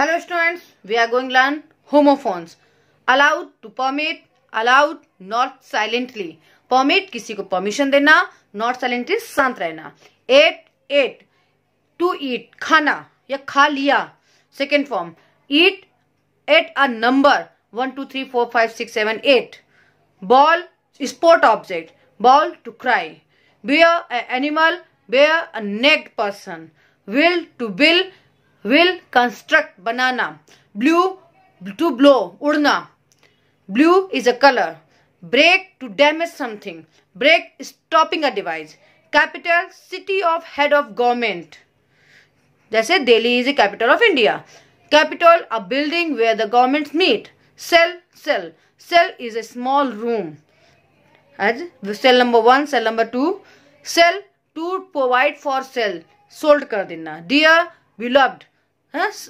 hello students we are going learn homophones allowed to permit aloud not silently permit किसी को permission देना not silently शांत रहना eight eight to eat खाना या खा लिया second form eat ate a number one two three four five six seven eight ball sport object bawl to cry bee a animal bare a naked person will to bill will construct बनाना blue to blow उड़ना blue is a colour break to damage something brake stopping a device capital city of head of government जैसे Delhi is a capital of India capital a building where the government meet cell cell cell is a small room as cell number one cell number two sell to provide for sale sold कर देना dear beloved yes